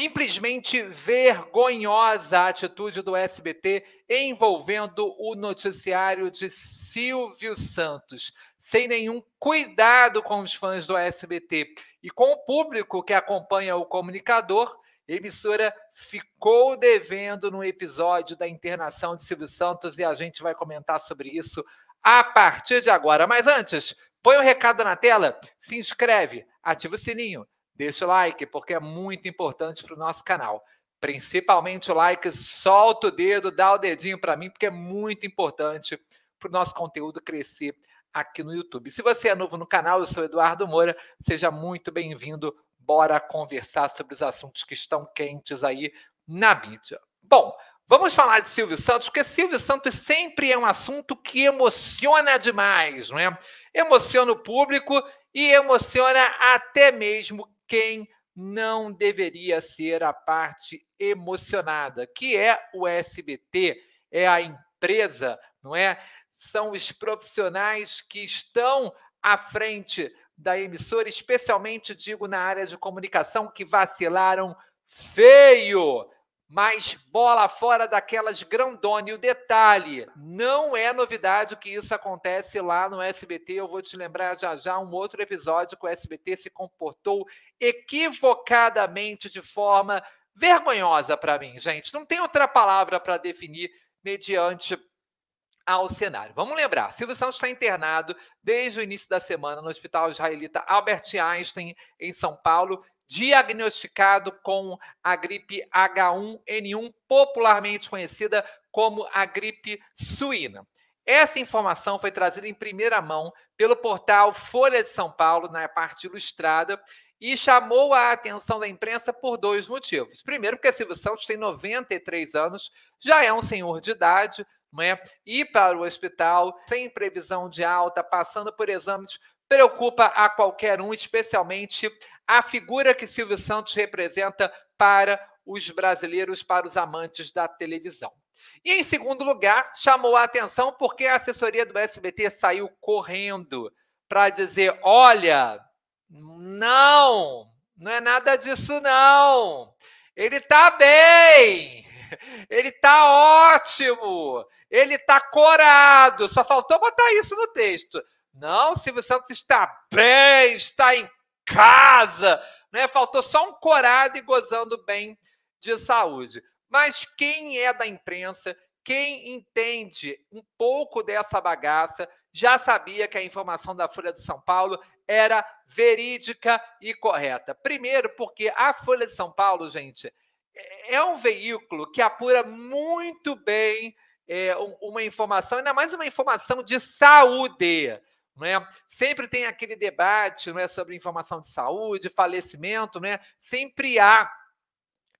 Simplesmente vergonhosa a atitude do SBT envolvendo o noticiário de Silvio Santos, sem nenhum cuidado com os fãs do SBT e com o público que acompanha o comunicador. A emissora ficou devendo no episódio da internação de Silvio Santos e a gente vai comentar sobre isso a partir de agora. Mas antes, põe o um recado na tela, se inscreve, ativa o sininho Deixe o like, porque é muito importante para o nosso canal. Principalmente o like, solta o dedo, dá o dedinho para mim, porque é muito importante para o nosso conteúdo crescer aqui no YouTube. Se você é novo no canal, eu sou Eduardo Moura, seja muito bem-vindo. Bora conversar sobre os assuntos que estão quentes aí na mídia. Bom, vamos falar de Silvio Santos, porque Silvio Santos sempre é um assunto que emociona demais, não é? Emociona o público e emociona até mesmo quem não deveria ser a parte emocionada, que é o SBT, é a empresa, não é? São os profissionais que estão à frente da emissora, especialmente digo na área de comunicação, que vacilaram feio mas bola fora daquelas grandona. E o detalhe, não é novidade que isso acontece lá no SBT. Eu vou te lembrar já já um outro episódio que o SBT se comportou equivocadamente de forma vergonhosa para mim, gente. Não tem outra palavra para definir mediante ao cenário. Vamos lembrar, Silvio Santos está internado desde o início da semana no Hospital Israelita Albert Einstein, em São Paulo, diagnosticado com a gripe H1N1, popularmente conhecida como a gripe suína. Essa informação foi trazida em primeira mão pelo portal Folha de São Paulo, na parte ilustrada, e chamou a atenção da imprensa por dois motivos. Primeiro, porque Silvio Santos tem 93 anos, já é um senhor de idade, né? ir para o hospital sem previsão de alta, passando por exames preocupa a qualquer um, especialmente a figura que Silvio Santos representa para os brasileiros, para os amantes da televisão. E em segundo lugar, chamou a atenção porque a assessoria do SBT saiu correndo para dizer: olha, não, não é nada disso, não. Ele está bem, ele está ótimo, ele está corado. Só faltou botar isso no texto. Não, Silvio Santos está bem, está em casa, né? Faltou só um corado e gozando bem de saúde. Mas quem é da imprensa, quem entende um pouco dessa bagaça, já sabia que a informação da Folha de São Paulo era verídica e correta. Primeiro, porque a Folha de São Paulo, gente, é, é um veículo que apura muito bem é, uma informação, ainda mais uma informação de saúde. Né, sempre tem aquele debate né, sobre informação de saúde, falecimento, né? sempre há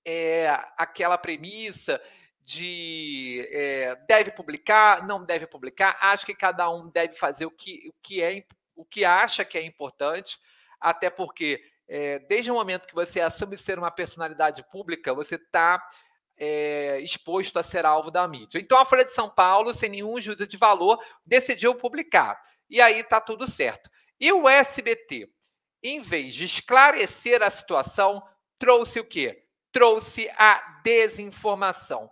é, aquela premissa de é, deve publicar, não deve publicar, acho que cada um deve fazer o que, o que, é, o que acha que é importante, até porque é, desde o momento que você assume ser uma personalidade pública, você está é, exposto a ser alvo da mídia. Então a Folha de São Paulo, sem nenhum juízo de valor, decidiu publicar e aí tá tudo certo. E o SBT, em vez de esclarecer a situação, trouxe o quê? Trouxe a desinformação.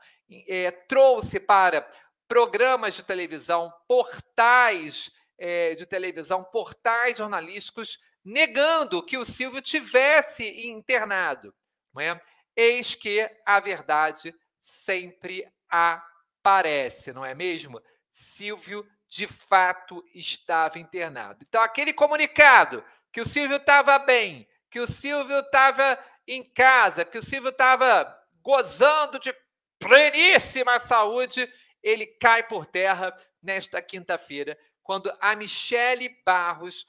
É, trouxe para programas de televisão, portais é, de televisão, portais jornalísticos, negando que o Silvio tivesse internado. Não é? Eis que a verdade sempre aparece, não é mesmo? Silvio de fato estava internado. Então, aquele comunicado que o Silvio estava bem, que o Silvio estava em casa, que o Silvio estava gozando de pleníssima saúde, ele cai por terra nesta quinta-feira, quando a Michele Barros,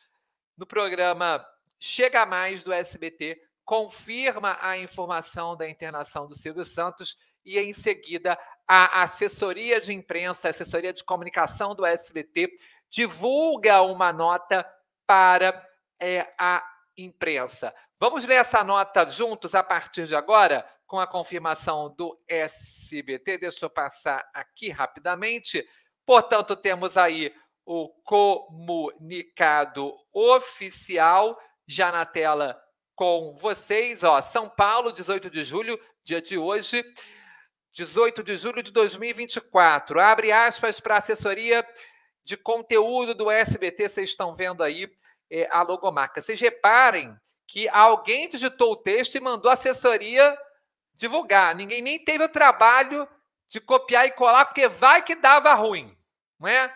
no programa Chega Mais do SBT, confirma a informação da internação do Silvio Santos e em seguida a assessoria de imprensa, a assessoria de comunicação do SBT divulga uma nota para é, a imprensa. Vamos ler essa nota juntos a partir de agora, com a confirmação do SBT. Deixa eu passar aqui rapidamente. Portanto, temos aí o comunicado oficial, já na tela com vocês, ó, São Paulo, 18 de julho, dia de hoje. 18 de julho de 2024. Abre aspas para a assessoria de conteúdo do SBT, vocês estão vendo aí é, a logomarca. Vocês reparem que alguém digitou o texto e mandou a assessoria divulgar. Ninguém nem teve o trabalho de copiar e colar, porque vai que dava ruim, não é?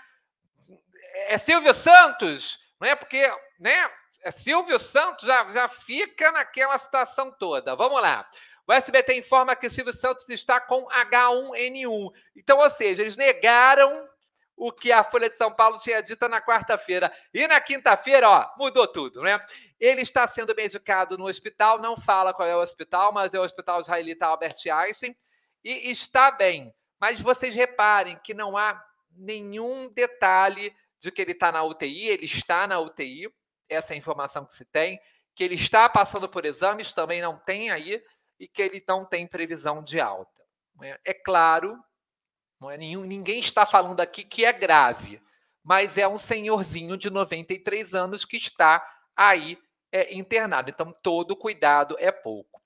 É Silvio Santos, não é? Porque, né? É Silvio Santos já, já fica naquela situação toda. Vamos lá. O SBT informa que Silvio Santos está com H1N1. Então, ou seja, eles negaram o que a Folha de São Paulo tinha dito na quarta-feira. E na quinta-feira, ó, mudou tudo, né? Ele está sendo medicado no hospital, não fala qual é o hospital, mas é o hospital israelita Albert Einstein, e está bem. Mas vocês reparem que não há nenhum detalhe de que ele está na UTI, ele está na UTI, essa é a informação que se tem, que ele está passando por exames, também não tem aí, e que ele não tem previsão de alta. É, é claro, não é nenhum, ninguém está falando aqui que é grave, mas é um senhorzinho de 93 anos que está aí é, internado. Então, todo cuidado é pouco.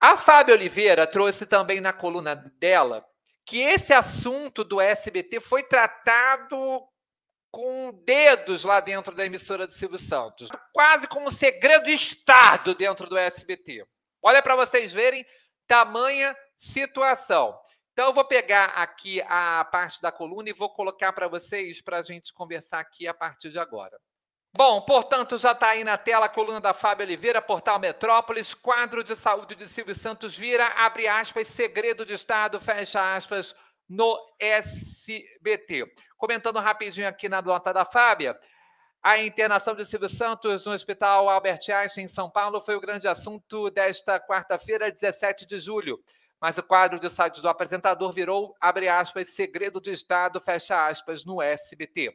A Fábio Oliveira trouxe também na coluna dela que esse assunto do SBT foi tratado com dedos lá dentro da emissora do Silvio Santos, quase como segredo de Estado dentro do SBT. Olha para vocês verem tamanha situação. Então, eu vou pegar aqui a parte da coluna e vou colocar para vocês para a gente conversar aqui a partir de agora. Bom, portanto, já está aí na tela a coluna da Fábio Oliveira, Portal Metrópolis, quadro de saúde de Silvio Santos vira, abre aspas, segredo de Estado, fecha aspas, no SBT. Comentando rapidinho aqui na nota da Fábia, a internação de Silvio Santos no Hospital Albert Einstein, em São Paulo, foi o grande assunto desta quarta-feira, 17 de julho. Mas o quadro de site do apresentador virou, abre aspas, segredo de Estado, fecha aspas, no SBT.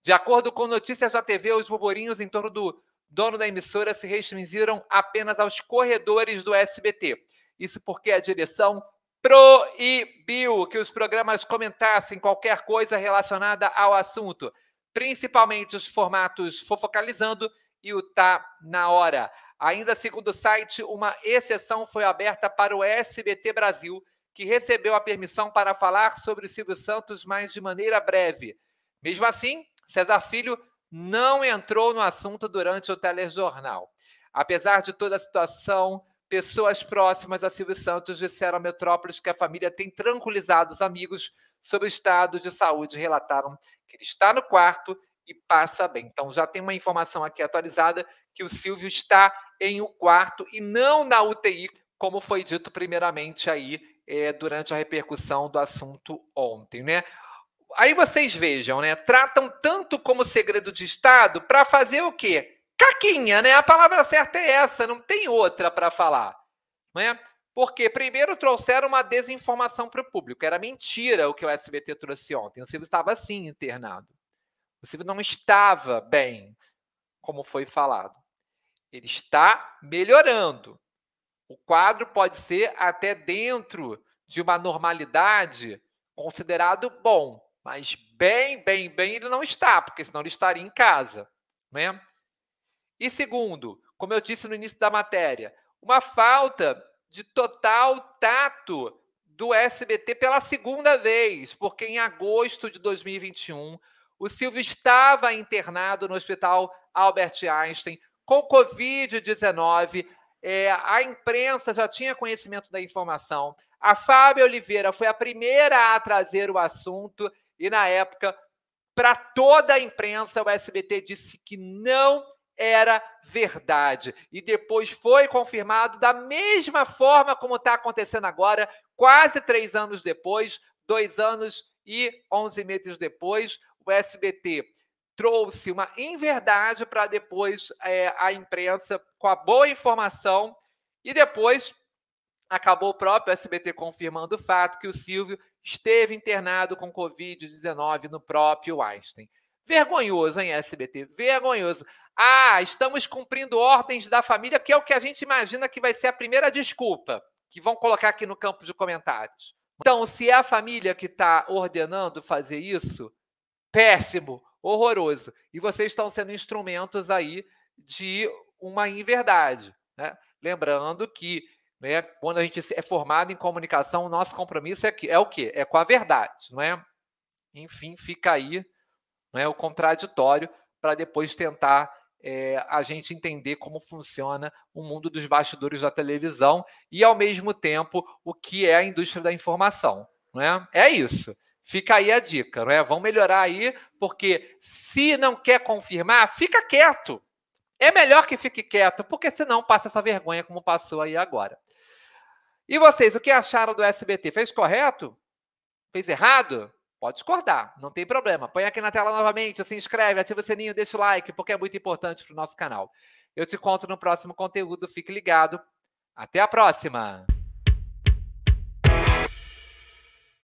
De acordo com notícias da TV, os burburinhos em torno do dono da emissora se restringiram apenas aos corredores do SBT. Isso porque a direção proibiu que os programas comentassem qualquer coisa relacionada ao assunto principalmente os formatos Fofocalizando e o Tá Na Hora. Ainda segundo o site, uma exceção foi aberta para o SBT Brasil, que recebeu a permissão para falar sobre o Silvio Santos, mas de maneira breve. Mesmo assim, César Filho não entrou no assunto durante o telejornal. Apesar de toda a situação Pessoas próximas a Silvio Santos disseram à Metrópolis que a família tem tranquilizado os amigos sobre o estado de saúde. Relataram que ele está no quarto e passa bem. Então, já tem uma informação aqui atualizada que o Silvio está em um quarto e não na UTI, como foi dito primeiramente aí é, durante a repercussão do assunto ontem, né? Aí vocês vejam, né? Tratam tanto como segredo de Estado para fazer o quê? caquinha, né? A palavra certa é essa, não tem outra para falar. Né? Porque primeiro trouxeram uma desinformação para o público. Era mentira o que o SBT trouxe ontem. O Silvio estava assim internado. O Silvio não estava bem, como foi falado. Ele está melhorando. O quadro pode ser até dentro de uma normalidade considerado bom, mas bem, bem, bem ele não está, porque senão ele estaria em casa, né? E segundo, como eu disse no início da matéria, uma falta de total tato do SBT pela segunda vez, porque em agosto de 2021 o Silvio estava internado no Hospital Albert Einstein com Covid-19. É, a imprensa já tinha conhecimento da informação. A Fábio Oliveira foi a primeira a trazer o assunto e, na época, para toda a imprensa, o SBT disse que não era verdade. E depois foi confirmado da mesma forma como está acontecendo agora, quase três anos depois, dois anos e onze meses depois, o SBT trouxe uma inverdade para depois é, a imprensa com a boa informação e depois acabou o próprio SBT confirmando o fato que o Silvio esteve internado com Covid-19 no próprio Einstein. Vergonhoso, hein, SBT? Vergonhoso. Ah, estamos cumprindo ordens da família, que é o que a gente imagina que vai ser a primeira desculpa que vão colocar aqui no campo de comentários. Então, se é a família que está ordenando fazer isso, péssimo, horroroso. E vocês estão sendo instrumentos aí de uma inverdade. Né? Lembrando que né, quando a gente é formado em comunicação, o nosso compromisso é, que, é o quê? É com a verdade, não é? Enfim, fica aí é o contraditório, para depois tentar é, a gente entender como funciona o mundo dos bastidores da televisão e, ao mesmo tempo, o que é a indústria da informação. Né? É isso. Fica aí a dica, não é? Vão melhorar aí, porque se não quer confirmar, fica quieto. É melhor que fique quieto, porque senão passa essa vergonha como passou aí agora. E vocês, o que acharam do SBT? Fez correto? Fez errado? Pode discordar, não tem problema. Põe aqui na tela novamente, se assim, inscreve, ativa o sininho, deixa o like, porque é muito importante para o nosso canal. Eu te conto no próximo conteúdo, fique ligado. Até a próxima!